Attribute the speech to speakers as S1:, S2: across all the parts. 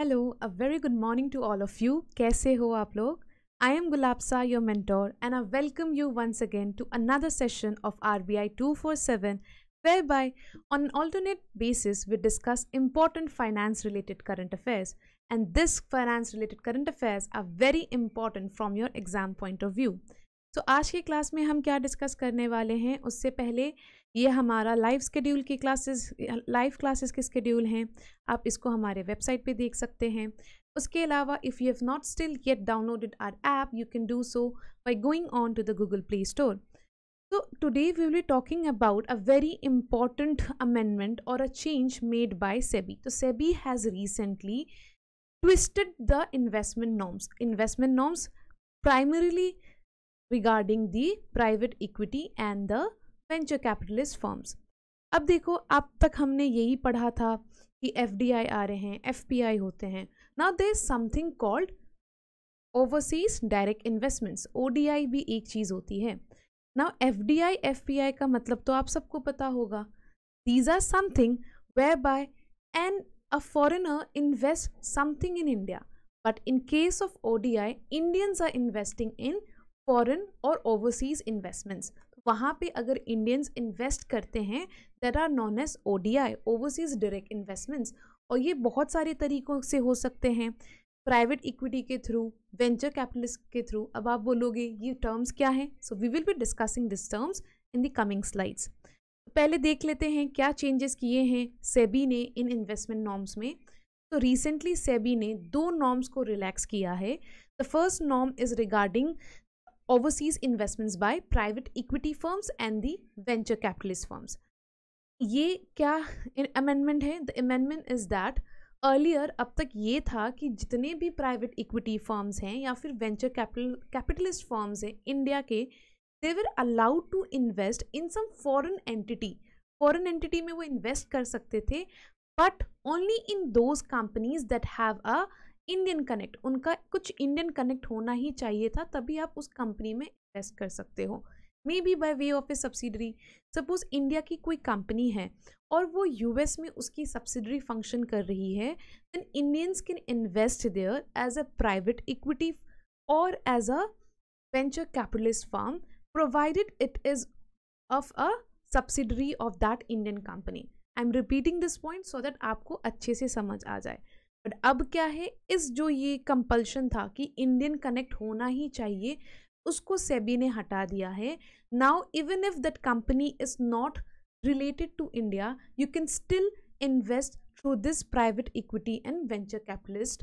S1: Hello a very good morning to all of you कैसे हो आप लोग I am Gulabsa your mentor and I welcome you once again to another session of R B I two four seven whereby on alternate basis we discuss important finance related current affairs and this finance related current affairs are very important from your exam point of view तो आज की class में हम क्या discuss करने वाले हैं उससे पहले ये हमारा लाइव स्केड्यूल की क्लासेस लाइव क्लासेस के स्केड्यूल हैं आप इसको हमारे वेबसाइट पे देख सकते हैं उसके अलावा if you have not still get downloaded our app you can do so by going on to the Google play store so today we will be talking about a very important amendment और a change made by SEBI तो SEBI has recently twisted the investment norms investment norms primarily regarding the private equity and the venture capitalist firms अब देखो अब तक हमने यही पढ़ा था कि एफ आ रहे हैं एफ होते हैं ना they is something called overseas direct investments ओ भी एक चीज़ होती है ना F D I F P I का मतलब तो आप सबको पता होगा these are something whereby an a foreigner invest something in India but in case of O D I Indians are investing in foreign और ओवरसीज इन्वेस्टमेंट्स वहाँ पे अगर इंडियंस इन्वेस्ट करते हैं there are known as O D I overseas direct investments और ये बहुत सारे तरीक़ों से हो सकते हैं प्राइवेट इक्विटी के थ्रू वेंचर कैपिटलिस्ट के थ्रू अब आप बोलोगे ये टर्म्स क्या हैं so we will be discussing this terms in the coming slides पहले देख लेते हैं क्या चेंजेस किए हैं सेबी ने इन इन्वेस्टमेंट नॉर्म्स में तो रिसेंटली सेबी ने दो नॉर्म्स को रिलैक्स किया है the first norm is regarding overseas investments by private equity firms and the venture capitalist firms ये क्या अमेंडमेंट है the amendment is that earlier अब तक ये था कि जितने भी प्राइवेट इक्विटी फर्म्स हैं या फिर वेंचर कैपिटल कैपिटलिस्ट फर्म्स हैं इंडिया के they were allowed to invest in some foreign entity foreign entity में वो इन्वेस्ट कर सकते थे but only in those companies that have a Indian connect उनका कुछ इंडियन कनेक्ट होना ही चाहिए था तभी आप उस कंपनी में इन्वेस्ट कर सकते हो may be by way of a subsidiary suppose India की कोई कंपनी है और वो यूएस में उसकी सब्सिडरी फंक्शन कर रही है then Indians can invest there as a private equity और as a venture capitalist firm provided it is of a subsidiary of that Indian company I am repeating this point so that आपको अच्छे से समझ आ जाए but अब क्या है इस जो ये कंपल्शन था कि इंडियन कनेक्ट होना ही चाहिए उसको सेबी ने हटा दिया है now even if that company is not related to India you can still invest through this private equity and venture capitalist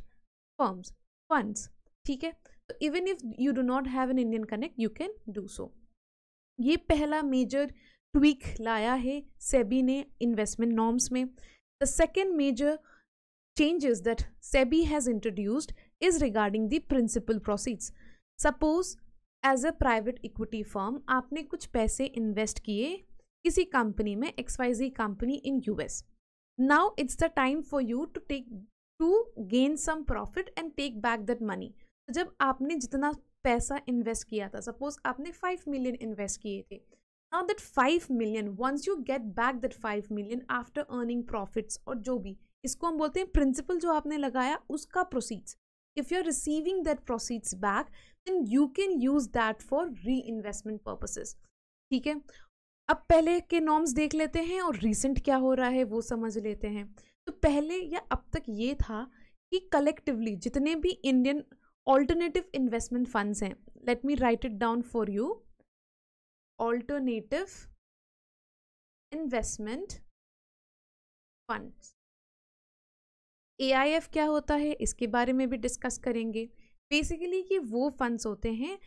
S1: firms funds ठीक है तो even if you do not have an Indian connect you can do so ये पहला major tweak लाया है सेबी ने investment norms में the second major changes that SEBI has introduced is regarding the principal proceeds. Suppose as a private equity firm, आपने कुछ पैसे invest किए किसी company में XYZ company in US. Now it's the time for you to take to gain some profit and take back that money. तो जब आपने जितना पैसा invest किया था, suppose आपने five million invest किए थे. Now that five million, once you get back that five million after earning profits or जो इसको हम बोलते हैं प्रिंसिपल जो आपने लगाया उसका proceeds if you are receiving that proceeds back then you can use that for reinvestment ठीक है अब पहले के नॉर्म्स देख लेते हैं और रिसेंट क्या हो रहा है वो समझ लेते हैं तो पहले या अब तक ये था कि कलेक्टिवली जितने भी इंडियन ऑल्टरनेटिव इन्वेस्टमेंट फंड्स हैं let me write it down for you alternative investment funds ए क्या होता है इसके बारे में भी डिस्कस करेंगे बेसिकली ये वो फंड्स होते हैं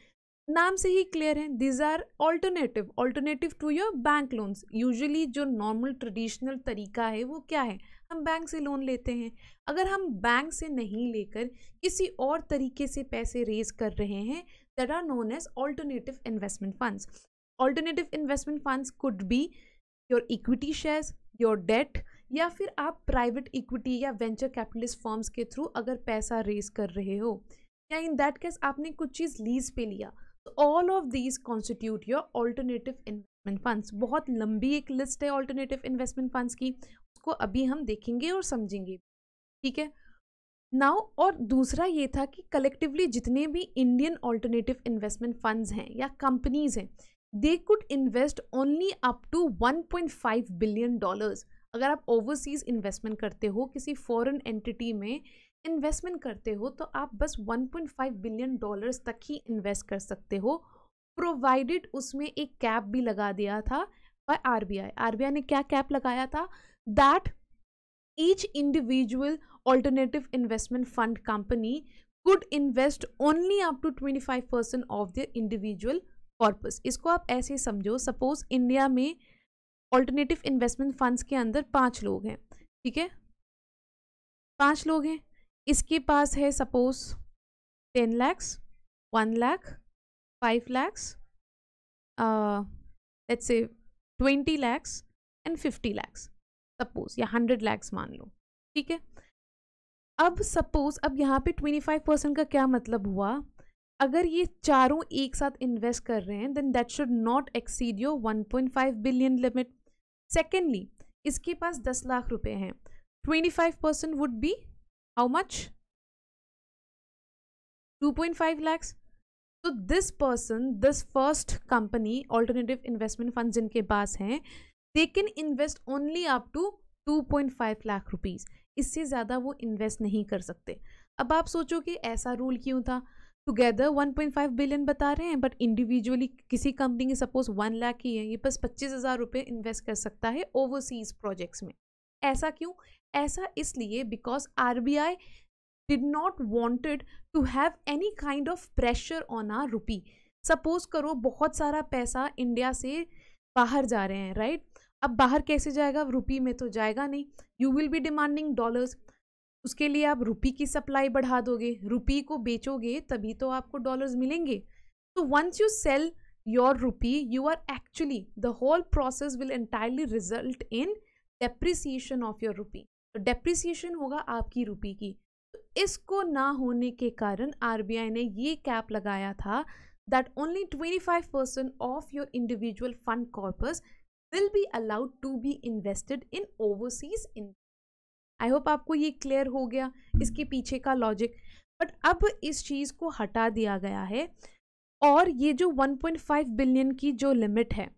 S1: नाम से ही क्लियर है these are alternative alternative to your bank loans usually जो नॉर्मल ट्रेडिशनल तरीका है वो क्या है हम बैंक से लोन लेते हैं अगर हम बैंक से नहीं लेकर किसी और तरीके से पैसे रेज कर रहे हैं that are known as alternative investment funds alternative investment funds could be your equity shares your debt या फिर आप प्राइवेट इक्विटी या वेंचर कैपिटलिस्ट फॉर्म्स के थ्रू अगर पैसा रेज कर रहे हो या इन दैट केस आपने कुछ चीज़ लीज पे लिया तो all of these constitute your alternative investment funds बहुत लंबी एक लिस्ट है ऑल्टरनेटिव इन्वेस्टमेंट फंड्स की उसको अभी हम देखेंगे और समझेंगे ठीक है नाउ और दूसरा ये था कि कलेक्टिवली जितने भी इंडियन ऑल्टरनेटिव इन्वेस्टमेंट फंड्स हैं या कंपनीज हैं they could invest only up to 1.5 billion dollars अगर आप ओवरसीज़ इन्वेस्टमेंट करते हो किसी फॉरेन एंटिटी में इन्वेस्टमेंट करते हो तो आप बस 1.5 बिलियन डॉलर्स तक ही इन्वेस्ट कर सकते हो प्रोवाइडेड उसमें एक कैप भी लगा दिया था बाय आरबीआई आरबीआई ने क्या कैप लगाया था that each individual alternative investment fund company could invest only up to 25 percent of the individual corpus इसको आप ऐसे समझो सपोज इंडिया में ऑल्टरनेटिव इन्वेस्टमेंट फंड्स के अंदर पाँच लोग हैं ठीक है पाँच लोग हैं इसके पास है suppose ten lakhs one lakh five lakhs eight से twenty lakhs and fifty lakhs suppose या हंड्रेड लैक्स मान लो ठीक है अब सपोज अब यहाँ पे ट्वेंटी फाइव परसेंट का क्या मतलब हुआ अगर ये चारों एक साथ इन्वेस्ट कर रहे हैं then that should not exceed your one point five billion limit secondly इसके पास दस लाख रुपए हैं twenty five percent would be how much two point five lakhs तो this person this first company alternative investment fund जिनके पास हैं they can invest only up to two point five lakh rupees इससे ज़्यादा वो इन्वेस्ट नहीं कर सकते अब आप सोचो कि ऐसा रूल क्यों था टुगेदर 1.5 बिलियन बता रहे हैं बट इंडिविजुअली किसी कंपनी के सपोज वन लाख ही है ये बस पच्चीस हज़ार रुपये इन्वेस्ट कर सकता है ओवरसीज प्रोजेक्ट्स में ऐसा क्यों ऐसा इसलिए because R B I did not wanted to have any kind of pressure on our rupee suppose करो बहुत सारा पैसा इंडिया से बाहर जा रहे हैं राइट right? अब बाहर कैसे जाएगा रुपी में तो जाएगा नहीं you will be demanding dollars उसके लिए आप रुपी की सप्लाई बढ़ा दोगे रुपी को बेचोगे तभी तो आपको डॉलर्स मिलेंगे तो once you sell your rupee you are actually the whole process will entirely result in depreciation of your rupee तो डेप्रिसिएशन होगा आपकी रुपी की तो इसको ना होने के कारण आर ने ये कैप लगाया था that only twenty five percent of your individual fund corpus will be allowed to be invested in overseas investment. I hope आपको ये क्लियर हो गया इसके पीछे का लॉजिक बट अब इस चीज़ को हटा दिया गया है और ये जो 1.5 बिलियन की जो लिमिट है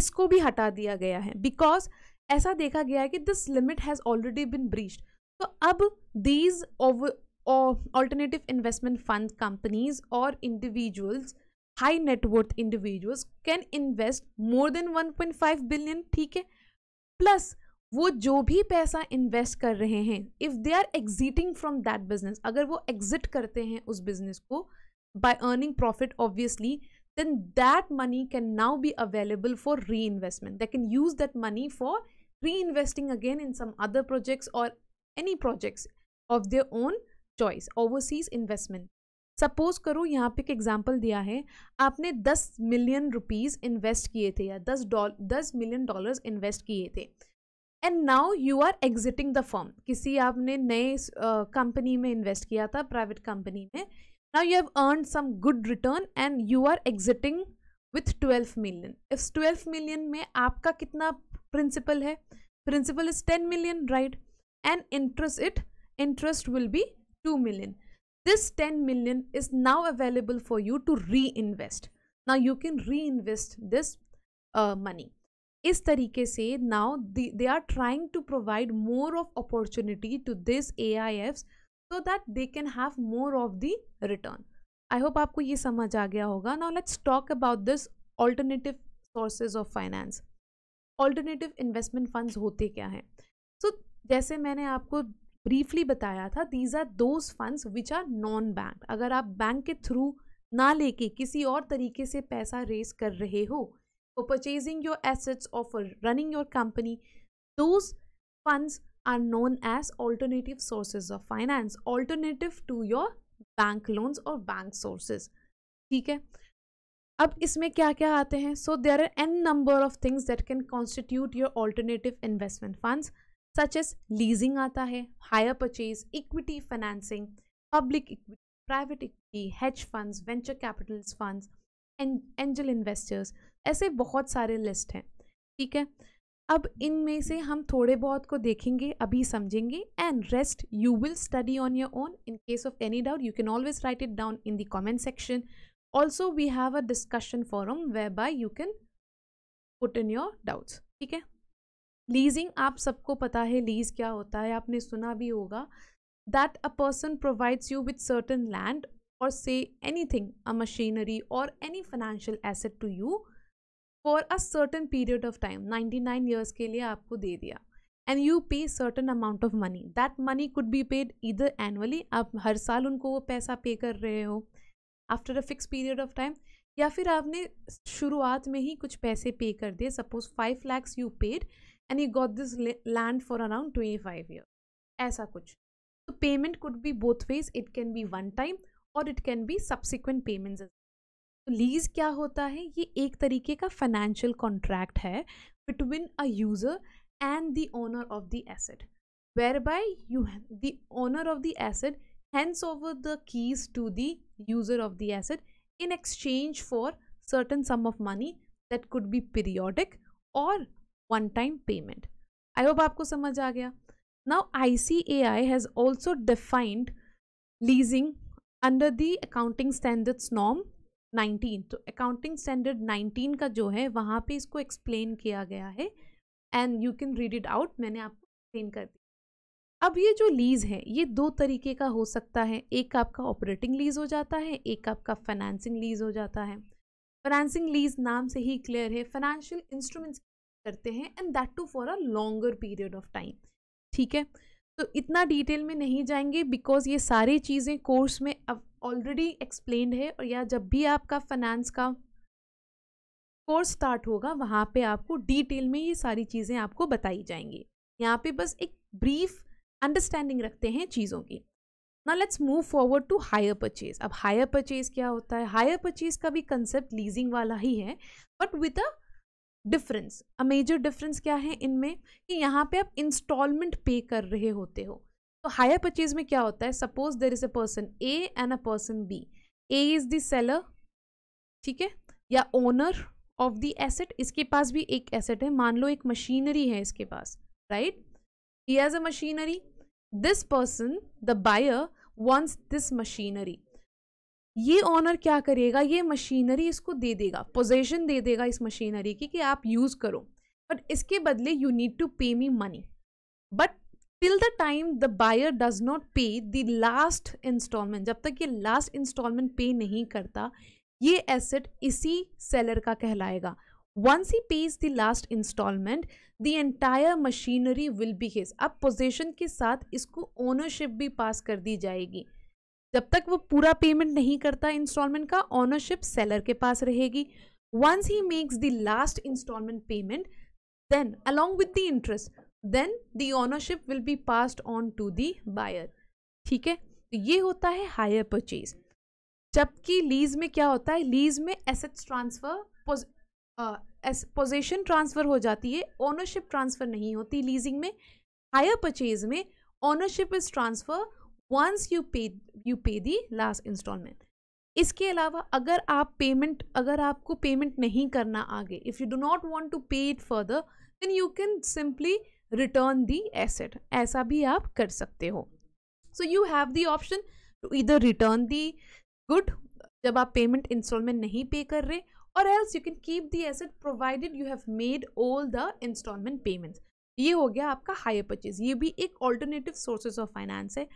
S1: इसको भी हटा दिया गया है बिकॉज ऐसा देखा गया है कि this limit has already been breach तो अब these alternative investment fund companies और individuals high net worth individuals can invest more than 1.5 billion ठीक है प्लस वो जो भी पैसा इन्वेस्ट कर रहे हैं if they are exiting from that business अगर वो एग्जिट करते हैं उस बिजनेस को by earning profit obviously then that money can now be available for reinvestment they can use that money for reinvesting again in some other projects और any projects of their own choice overseas investment suppose करो यहाँ पे एक example दिया है आपने दस million rupees invest किए थे या दस डॉल दस मिलियन डॉलर्स इन्वेस्ट किए थे and now you are exiting the firm किसी आपने नए कंपनी uh, में इन्वेस्ट किया था प्राइवेट कंपनी में now you have earn some good return and you are exiting with twelve million इस ट्वेल्व मिलियन में आपका कितना प्रिंसिपल है principal is ten million right and interest it interest will be two million this 10 million is now available for you to reinvest now you can reinvest this uh, money इस तरीके से now they are trying to provide more of opportunity to this A I F so that they can have more of the return I hope आपको ये समझ आ गया होगा now let's talk about this alternative sources of finance alternative investment fund होते क्या हैं सो so, जैसे मैंने आपको ब्रीफली बताया था these are those funds which are non bank अगर आप बैंक के थ्रू ना लेके किसी और तरीके से पैसा रेस कर रहे हो for purchasing your assets or for running your company, those funds are known as alternative sources of finance, alternative to your bank loans or bank sources. Okay. है अब इसमें क्या क्या आते हैं so there are an number of things that can constitute your alternative investment funds such as leasing आता है hire purchase equity financing public equity private equity hedge funds venture capitals funds angel investors ऐसे बहुत सारे list हैं ठीक है अब इनमें से हम थोड़े बहुत को देखेंगे अभी समझेंगे and rest you will study on your own in case of any doubt you can always write it down in the comment section also we have a discussion forum way by you can put in your doubts ठीक है leasing आप सबको पता है lease क्या होता है आपने सुना भी होगा that a person provides you with certain land और say anything a machinery और any financial asset to you for a certain period of time 99 years के लिए आपको दे दिया and you pay certain amount of money that money could be paid either annually आप हर साल उनको वो पैसा पे कर रहे हो after a fix period of time या फिर आपने शुरुआत में ही कुछ पैसे पे कर दिए suppose five lakhs you paid and you got this land for around twenty five year ऐसा कुछ तो payment could be both ways it can be one time और it can be subsequent payments तो लीज क्या होता है ये एक तरीके का फाइनेंशियल कॉन्ट्रैक्ट है between a user and the owner of the asset whereby you the owner of the asset hands over the keys to the user of the asset in exchange for certain sum of money that could be periodic और one time payment I hope आपको समझ आ गया now I C A I has also defined leasing under the accounting standards नॉम nineteen तो accounting standard nineteen का जो है वहाँ पे इसको एक्सप्लेन किया गया है and you can read it out मैंने आपको एक्सप्लेन कर दिया अब ये जो लीज़ है ये दो तरीके का हो सकता है एक आपका ऑपरेटिंग लीज़ हो जाता है एक आपका फाइनेंसिंग लीज़ हो जाता है फाइनेंसिंग लीज नाम से ही क्लियर है फाइनेंशियल इंस्ट्रूमेंट्स करते हैं and that too for a longer period of time ठीक है तो इतना डिटेल में नहीं जाएंगे बिकॉज ये सारी चीज़ें कोर्स में अब ऑलरेडी एक्सप्लेन है और या जब भी आपका फाइनेंस का कोर्स स्टार्ट होगा वहाँ पे आपको डिटेल में ये सारी चीज़ें आपको बताई जाएंगी यहाँ पे बस एक ब्रीफ अंडरस्टैंडिंग रखते हैं चीज़ों की ना let's move forward to hire purchase अब हायर परचेज क्या होता है हायर परचेज का भी कंसेप्ट लीजिंग वाला ही है but with a difference a major difference क्या है इनमें कि यहाँ पे आप इंस्टॉलमेंट पे कर रहे होते हो तो हायर परचेज में क्या होता है suppose there is a person A and a person B A is the seller ठीक है या ओनर ऑफ द एसेट इसके पास भी एक एसेट है मान लो एक मशीनरी है इसके पास right he has a machinery this person the buyer wants this machinery ये ऑनर क्या करेगा ये मशीनरी इसको दे देगा पोजेशन दे देगा इस मशीनरी की कि आप यूज़ करो बट इसके बदले you need to pay me money but till the time the buyer does not pay the last installment जब तक ये लास्ट इंस्टॉलमेंट पे नहीं करता ये एसेट इसी सेलर का कहलाएगा once he pays the last installment the entire machinery will be his अब पोजिशन के साथ इसको ओनरशिप भी पास कर दी जाएगी जब तक वो पूरा पेमेंट नहीं करता इंस्टॉलमेंट का ओनरशिप सेलर के पास रहेगी once he makes the last installment payment then along with the interest then the ownership will be passed on to the buyer ठीक है तो ये होता है हायर परचेज जबकि लीज में क्या होता है लीज में एसेट्स ट्रांसफ़र पोजेशन ट्रांसफ़र हो जाती है ओनरशिप ट्रांसफ़र नहीं होती लीजिंग में हायर परचेज में ownership is transfer once you pay you pay the last instalment इसके अलावा अगर आप पेमेंट अगर आपको पेमेंट नहीं करना आगे if you do not want to pay it further then you can simply return the asset ऐसा भी आप कर सकते हो so you have the option to either return the good जब आप पेमेंट इंस्टॉलमेंट नहीं पे कर रहे और else you can keep the asset provided you have made all the installment payment ये हो गया आपका हायर परचेज ये भी एक ऑल्टरनेटिव सोर्सेज ऑफ फाइनेंस है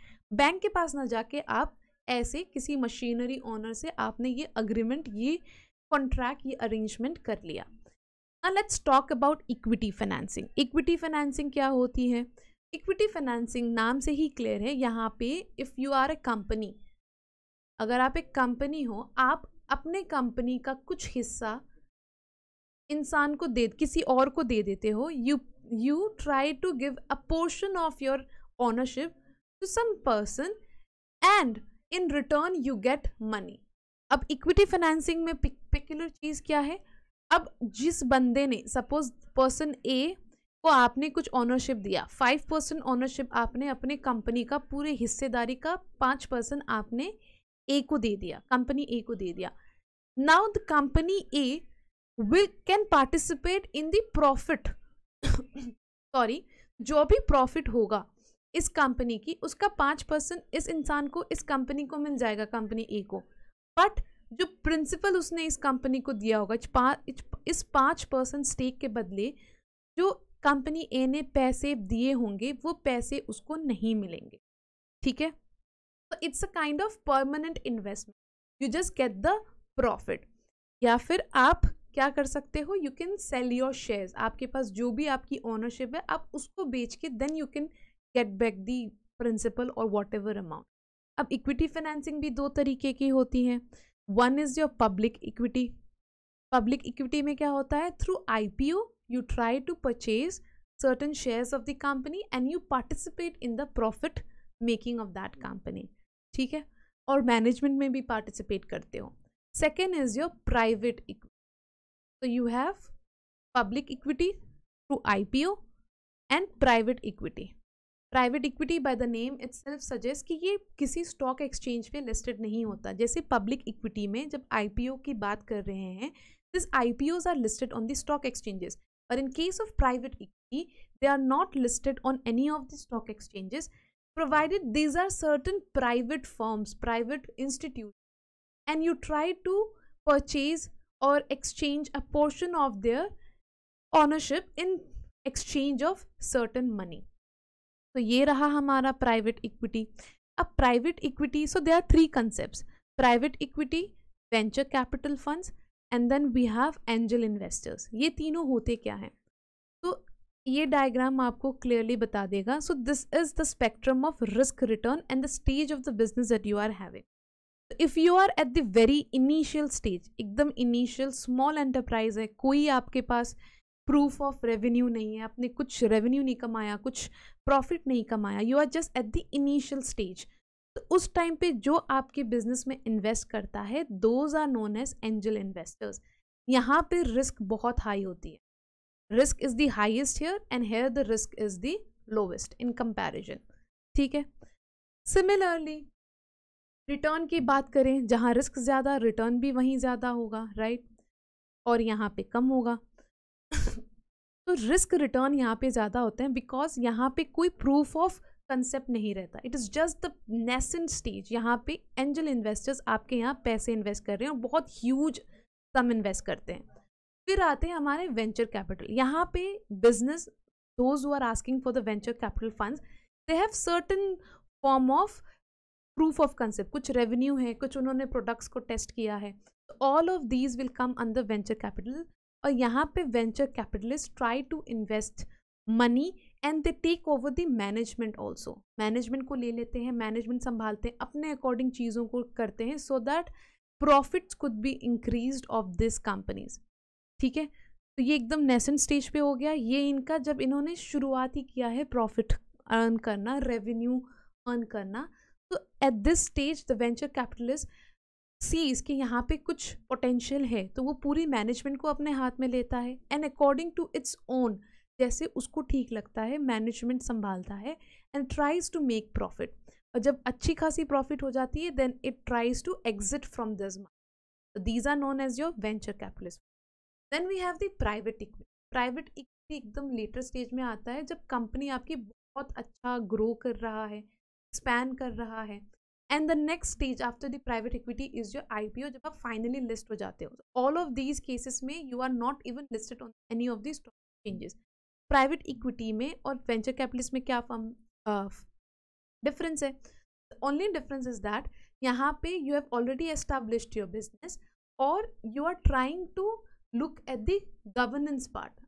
S1: बैंक के पास ना जाके आप ऐसे किसी मशीनरी ओनर से आपने ये अग्रीमेंट ये कॉन्ट्रैक्ट ये अरेंजमेंट कर लिया let's talk about equity financing equity financing क्या होती है इक्विटी फाइनेंसिंग नाम से ही क्लियर है यहाँ पे if you are a company अगर आप एक कंपनी हो आप अपने कंपनी का कुछ हिस्सा इंसान को दे किसी और को दे देते हो you you try to give a portion of your ownership to some person and in return you get money अब इक्विटी फाइनेंसिंग में पिकुलर चीज़ क्या है अब जिस बंदे ने सपोज पर्सन ए को आपने कुछ ऑनरशिप दिया फाइव परसेंट ऑनरशिप आपने अपने कंपनी का पूरे हिस्सेदारी का पाँच परसेंट आपने ए को दे दिया कंपनी ए को दे दिया now the company A will can participate in the profit sorry जो भी प्रॉफिट होगा इस कंपनी की उसका पाँच परसेंट इस इंसान को इस कंपनी को मिल जाएगा कंपनी ए को बट जो प्रिंसिपल उसने इस कंपनी को दिया होगा इस पाँच परसेंट स्टेक के बदले जो कंपनी ए ने पैसे दिए होंगे वो पैसे उसको नहीं मिलेंगे ठीक है तो it's a kind of permanent investment you just get the profit या फिर आप क्या कर सकते हो you can sell your shares आपके पास जो भी आपकी ओनरशिप है आप उसको बेच के then you can get back the principal और वॉट एवर अमाउंट अब इक्विटी फाइनेंसिंग भी दो तरीके की होती हैं one is your public equity public equity में क्या होता है through IPO you try to purchase certain shares of the company and you participate in the profit making of that company ठीक है और मैनेजमेंट में भी पार्टिसिपेट करते हो second is your private equity तो you have public equity through IPO and private equity private equity by the name itself suggest कि ये किसी स्टॉक एक्सचेंज पे लिस्टेड नहीं होता जैसे पब्लिक इक्विटी में जब आई की बात कर रहे हैं this IPOs are listed on the stock exchanges और in case of private equity they are not listed on any of the stock exchanges provided these are certain private firms private institute and you try to purchase और exchange a portion of their ownership in exchange of certain money तो ये रहा हमारा private equity अब private equity so there are three concept private equity venture capital funds and then we have angel investors ये तीनों होते क्या हैं तो ये डायग्राम आपको क्लियरली बता देगा so this is the spectrum of risk return and the stage of the business that you are having if you are at the very initial stage एकदम इनिशियल स्मॉल एंटरप्राइज है कोई आपके पास proof of revenue नहीं है आपने कुछ revenue नहीं कमाया कुछ प्रॉफिट नहीं कमाया you are just at the initial stage तो उस टाइम पे जो आपके बिजनेस में इन्वेस्ट करता है those are known as angel investors यहाँ पे रिस्क बहुत हाई होती है risk is the highest here and here the risk is the lowest in comparison ठीक है सिमिलरली रिटर्न की बात करें जहाँ रिस्क ज़्यादा रिटर्न भी वहीं ज़्यादा होगा राइट और यहाँ पे कम होगा तो रिस्क रिटर्न यहाँ पे ज़्यादा होते हैं बिकॉज यहाँ पे कोई प्रूफ ऑफ कंसेप्ट नहीं रहता it is just the nascent stage यहाँ पे एंजल इन्वेस्टर्स आपके यहाँ पैसे इन्वेस्ट कर रहे हैं और बहुत ह्यूज सम इन्वेस्ट करते हैं फिर आते हैं हमारे वेंचर कैपिटल यहाँ पे business those who are asking for the venture capital funds they have certain form of proof of concept कुछ रेवेन्यू है कुछ उन्होंने प्रोडक्ट्स को टेस्ट किया है all of these will come under venture capital और यहाँ पे venture capitalist try to invest money and they take over the management also management को ले लेते हैं मैनेजमेंट संभालते हैं अपने अकॉर्डिंग चीज़ों को करते हैं so that profits could be increase of this companies ठीक है तो ये एकदम नेसेंट स्टेज पे हो गया ये इनका जब इन्होंने शुरुआत ही किया है प्रॉफिट अर्न करना रेवेन्यू अर्न करना तो at this stage the venture capitalist sees कि यहाँ पे कुछ पोटेंशियल है तो वो पूरी मैनेजमेंट को अपने हाथ में लेता है and according to its own जैसे उसको ठीक लगता है मैनेजमेंट संभालता है and tries to make profit और जब अच्छी खासी प्रॉफिट हो जाती है then it tries to exit from this market these are known as your venture capitalist then we have the private equity private equity एकदम लेटर स्टेज में आता है जब कंपनी आपकी बहुत अच्छा ग्रो कर रहा है एक्सपैंड कर रहा है and the next stage after the private equity is your IPO जब आप फाइनली लिस्ट हो जाते हो ऑल ऑफ दीज केसेस में you are not even listed on any of the stock changes private equity में और वेंचर कैपिटलिस्ट में क्या फर्म डिफरेंस uh, है ओनली डिफरेंस इज दैट यहाँ पे you have already established your business और you are trying to look at the governance part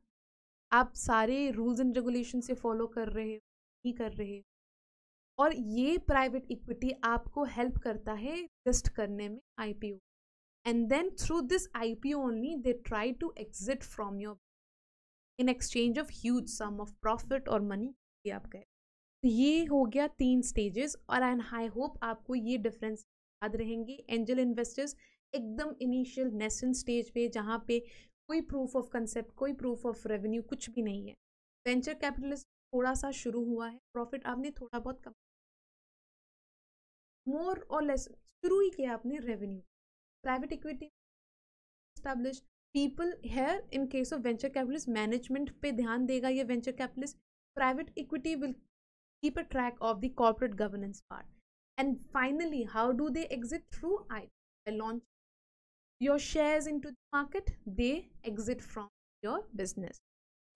S1: आप सारे रूल्स एंड रेगुलेशन से फॉलो कर रहे हो नहीं कर रहे हो और ये प्राइवेट इक्विटी आपको हेल्प करता है लिस्ट करने में IPO and then through this IPO only they try to exit from your in exchange of huge sum of profit और मनी भी आप गए तो ये हो गया तीन स्टेजेस और एंड आई होप आपको ये डिफरेंस याद रहेंगे एंजल इन्वेस्टर्स एकदम इनिशियल नेसन स्टेज पे जहाँ पे कोई प्रूफ ऑफ कंसेप्ट कोई प्रूफ ऑफ रेवेन्यू कुछ भी नहीं है वेंचर कैपिटलिस्ट थोड़ा सा शुरू हुआ है प्रॉफिट आपने थोड़ा बहुत कम मोर और लेस शुरू ही किया आपने revenue private equity established people here in case of venture capitalist management पे ध्यान देगा ये venture capitalist private equity will keep a track of the corporate governance part and finally how do they exit through I launch your share into the market they exit from your business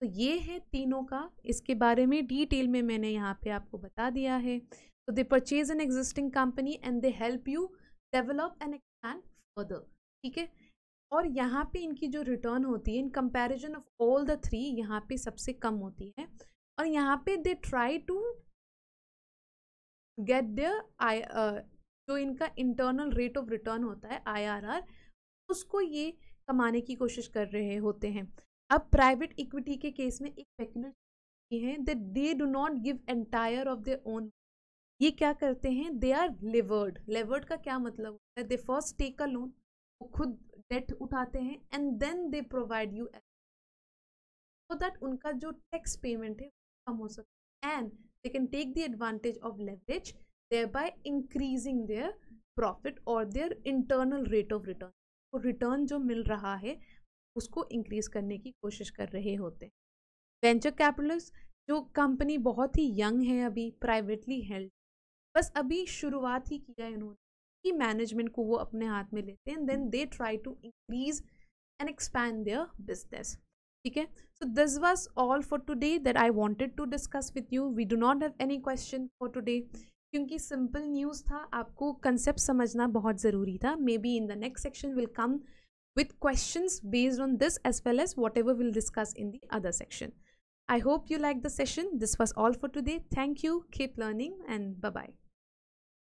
S1: तो ये है तीनों का इसके बारे में detail में मैंने यहाँ पे आपको बता दिया है तो they purchase an existing company and they help you develop and expand further ठीक है और यहाँ पे इनकी जो रिटर्न होती है in comparison of all the three यहाँ पे सबसे कम होती है और यहाँ पे they try to get the जो इनका इंटरनल रेट ऑफ रिटर्न होता है आई उसको ये कमाने की कोशिश कर रहे होते हैं अब प्राइवेट इक्विटी के केस में एक फैक्टर है that they do not give entire of their own ये क्या करते हैं दे आर लेवर्ड लेवर्ड का क्या मतलब होता है they first take a loan वो खुद डेट उठाते हैं and then they provide you so that उनका जो टैक्स पेमेंट है कम हो सके and they can take the advantage of leverage thereby increasing their profit और their internal rate of return return जो मिल रहा है उसको इंक्रीज करने की कोशिश कर रहे होते हैं वेंचर कैपिटल्स जो कंपनी बहुत ही यंग है अभी प्राइवेटली हेल्ड बस अभी शुरुआत ही किया है इन्होंने कि मैनेजमेंट को वो अपने हाथ में लेते हैं then they try to increase and expand their business ठीक है so this was all for today that I wanted to discuss with you we do not have any question for today क्योंकि सिंपल न्यूज़ था आपको concept समझना बहुत ज़रूरी था maybe in the next section will come with questions based on this as well as whatever we'll discuss in the other section. I hope you liked the session. This was all for today. Thank you. Keep learning and bye-bye.